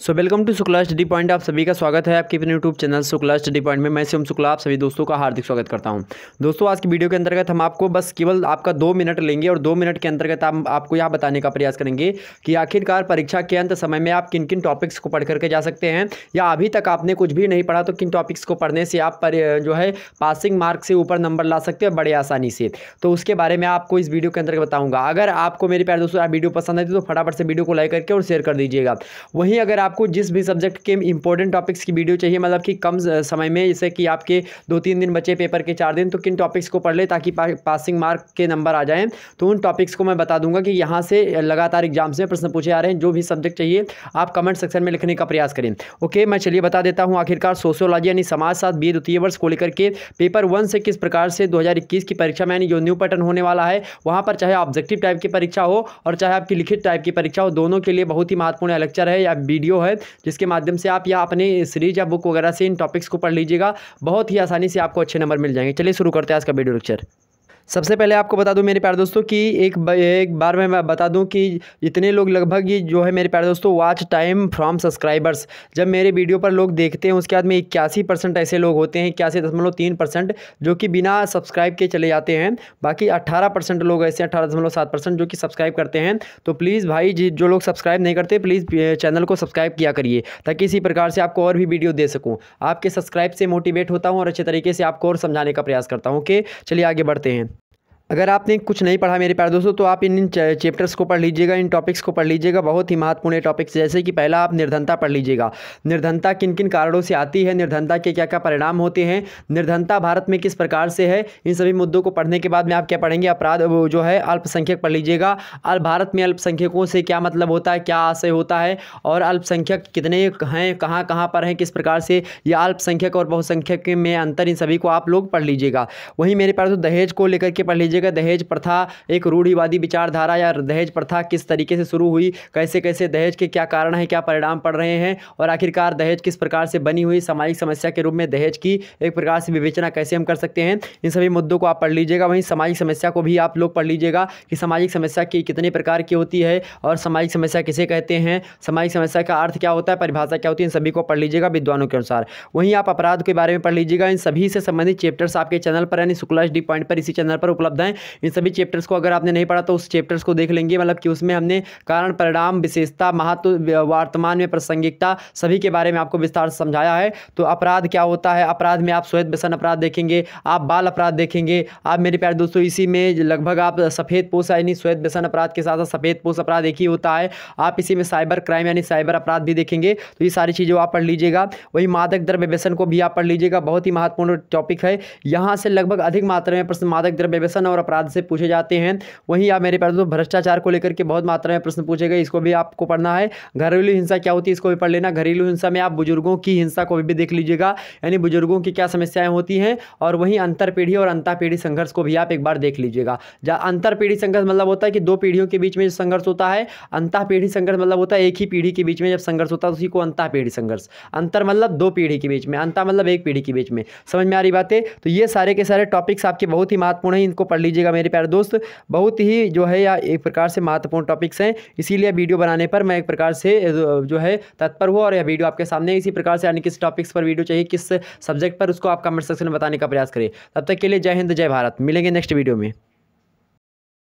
so welcome to Shukla study point आप सभी का स्वागत है आपके अपने YouTube channel Shukla study point में मैं सिम शुक्ला आप सभी दोस्तों का हार्दिक स्वागत करता हूं दोस्तों आज की वीडियो के अंतर्गत हम आपको बस केवल आपका दो मिनट लेंगे और दो मिनट के अंतर्गत आप आपको यह बताने का प्रयास करेंगे कि आखिरकार परीक्षा के अंत समय में आप किन किन टॉपिक्स को पढ़ करके जा सकते हैं या अभी तक आपने कुछ भी नहीं पढ़ा तो किन टॉपिक्स को पढ़ने से आप जो है पासिंग मार्क से ऊपर नंबर ला सकते हैं बड़े आसानी से तो उसके बारे में आपको इस वीडियो के अंतर्गत बताऊँगा अगर आपको मेरे प्यार दोस्तों वीडियो पसंद आती तो फटाफट से वीडियो को लाइक करके और शेयर कर दीजिएगा वहीं अगर आपको जिस भी सब्जेक्ट के इंपॉर्टेंट टॉपिक्स की वीडियो चाहिए मतलब कि कम समय में जैसे कि आपके दो तीन दिन बचे पेपर के चार दिन तो किन टॉपिक्स को पढ़ लें ताकि पा, पासिंग मार्क के नंबर आ जाएँ तो उन टॉपिक्स को मैं बता दूंगा कि यहाँ से लगातार एग्जाम से प्रश्न पूछे आ रहे हैं जो भी सब्जेक्ट चाहिए आप कमेंट सेक्शन में लिखने का प्रयास करें ओके मैं चलिए बता देता हूँ आखिरकार सोशोलॉजी यानी साथ बी द्वितीय वर्ष को लेकर के पेपर वन से किस प्रकार से दो की परीक्षा में यानी जो न्यू पैटर्न होने वाला है वहाँ पर चाहे ऑब्जेक्टिव टाइप की परीक्षा हो और चाहे आपकी लिखित टाइप की परीक्षा हो दोनों के लिए बहुत ही महत्वपूर्ण लेक्चर है या वीडियो है जिसके माध्यम से आप या अपने सीरीज या बुक वगैरह से इन टॉपिक्स को पढ़ लीजिएगा बहुत ही आसानी से आपको अच्छे नंबर मिल जाएंगे चलिए शुरू करते हैं आज का वीडियो लेक्चर सबसे पहले आपको बता दूं मेरे प्यार दोस्तों कि एक एक बार मैं बता दूं कि इतने लोग लगभग ये जो है मेरे प्यार दोस्तों वाच टाइम फ्रॉम सब्सक्राइबर्स जब मेरे वीडियो पर लोग देखते हैं उसके बाद में इक्यासी परसेंट ऐसे लोग होते हैं इक्यासी दशमलव तीन परसेंट जो कि बिना सब्सक्राइब के चले जाते हैं बाकी अट्ठारह परसेंट लोग ऐसे अठारह दशमलव सात परसेंट जो कि सब्सक्राइब करते हैं तो प्लीज़ भाई जी जो लोग सब्सक्राइब नहीं करते प्लीज़ चैनल को सब्सक्राइब किया करिए ताकि इसी प्रकार से आपको और भी वीडियो दे सकूँ आपके सब्सक्राइब से मोटिवेट होता हूँ और अच्छे तरीके से आपको और समझाने का प्रयास करता हूँ ओके चलिए आगे बढ़ते हैं अगर आपने कुछ नहीं पढ़ा मेरे प्यार दोस्तों तो आप इन चैप्टर्स को पढ़ लीजिएगा इन टॉपिक्स को पढ़ लीजिएगा बहुत ही महत्वपूर्ण टॉपिक्स जैसे कि पहला आप निर्धनता पढ़ लीजिएगा निर्धनता किन किन कारणों से आती है निर्धनता के क्या क्या परिणाम होते हैं निर्धनता भारत में किस प्रकार से है इन सभी मुद्दों को पढ़ने के बाद में आप क्या पढ़ेंगे अपराध जो है अल्पसंख्यक पढ़ लीजिएगा और भारत में अल्पसंख्यकों से क्या मतलब होता है क्या आशय होता है और अल्पसंख्यक कितने हैं कहाँ कहाँ पर हैं किस प्रकार से या अल्पसंख्यक और बहुसंख्यक में अंतर इन सभी को आप लोग पढ़ लीजिएगा वहीं मेरे दोस्तों दहेज को लेकर के पढ़ लीजिएगा लीजिएगा दहेज प्रथा एक रूढ़ीवादी विचारधारा या दहेज प्रथा किस तरीके से शुरू हुई कैसे कैसे दहेज के क्या कारण हैं क्या परिणाम पड़ रहे हैं और आखिरकार दहेज किस प्रकार से बनी हुई सामाजिक समस्या के रूप में दहेज की एक प्रकार से विवेचना कैसे हम कर सकते हैं इन सभी मुद्दों को आप पढ़ लीजिएगा वहीं सामाजिक समस्या को भी आप लोग पढ़ लीजिएगा कि सामाजिक समस्या की कितने प्रकार की होती है और सामाजिक समस्या किसे कहते हैं सामाजिक समस्या का अर्थ क्या होता है परिभाषा क्या होती है इन सभी को पढ़ लीजिएगा विद्वानों के अनुसार वहीं आप अपराध के बारे में पढ़ लीजिएगा इन सभी से संबंधित चैप्टर्स आपके चैनल पर यानी शुक्ला डी पॉइंट पर इसी चैनल पर उपलब्ध हैं है इन सभी चैप्टर्स को अगर आपने नहीं पढ़ा तो उस चैप्टर्स को देख लेंगे मतलब कि उसमें हमने कारण परिणाम विशेषता महत्व वर्तमान में प्रासंगिकता सभी के बारे में आपको विस्तार से समझाया है तो अपराध क्या होता है अपराध में आप श्वेत व्यसन अपराध देखेंगे आप बाल अपराध देखेंगे आप मेरे प्यार दोस्तों इसी में लगभग आप सफ़ेद पोष यानी श्वेत व्यसन अपराध के साथ साथ सफ़ेद पोष अपराध एक ही होता है आप इसी में साइबर क्राइम यानी साइबर अपराध भी देखेंगे तो ये सारी चीज़ें आप पढ़ लीजिएगा वही मादक द्रव्य व्यसन को भी आप पढ़ लीजिएगा बहुत ही महत्वपूर्ण टॉपिक है यहाँ से लगभग अधिक मात्रा में प्रश्न मादक द्रव्य व्यसन और और अपराध से पूछे जाते हैं वहीं आप मेरे पास भ्रष्टाचार को लेकर के बहुत मात्रा में प्रश्न पूछे गए इसको भी आपको पढ़ना है घरेलू हिंसा क्या होती है इसको भी पढ़ लेना घरेलू हिंसा में आप बुजुर्गों की हिंसा को भी देख लीजिएगा यानी बुजुर्गों की क्या समस्याएं होती हैं और वहीं अंतर पीढ़ी और अंतर पीढ़ी संघर्ष को भी आप एक बार देख लीजिएगा जहाँ अंतर पीढ़ी संघर्ष मतलब होता है कि दो पीढ़ियों के बीच में संघर्ष होता है अंता पीढ़ी संघर्ष मतलब होता है एक ही पीढ़ी के बीच में जब संघर्ष होता है उसी को अंता पीढ़ी संघर्ष अंतर मतलब दो पीढ़ी के बीच में अंता मतलब एक पीढ़ी के बीच में समझ में आ रही बात है तो ये सारे के सारे टॉपिक्स आपके बहुत ही महत्वपूर्ण है इनको पढ़ लीजिएगा मेरे प्यारे दोस्त बहुत ही जो है या एक प्रकार से महत्वपूर्ण टॉपिक्स हैं इसीलिए वीडियो बनाने पर मैं एक प्रकार से जो है तत्पर हुआ और यह वीडियो आपके सामने इसी प्रकार से यानी किस टॉपिक्स पर वीडियो चाहिए किस सब्जेक्ट पर उसको आप कमेंट सेक्शन में बताने का प्रयास करें तब तक के लिए जय हिंद जय भारत मिलेंगे नेक्स्ट वीडियो में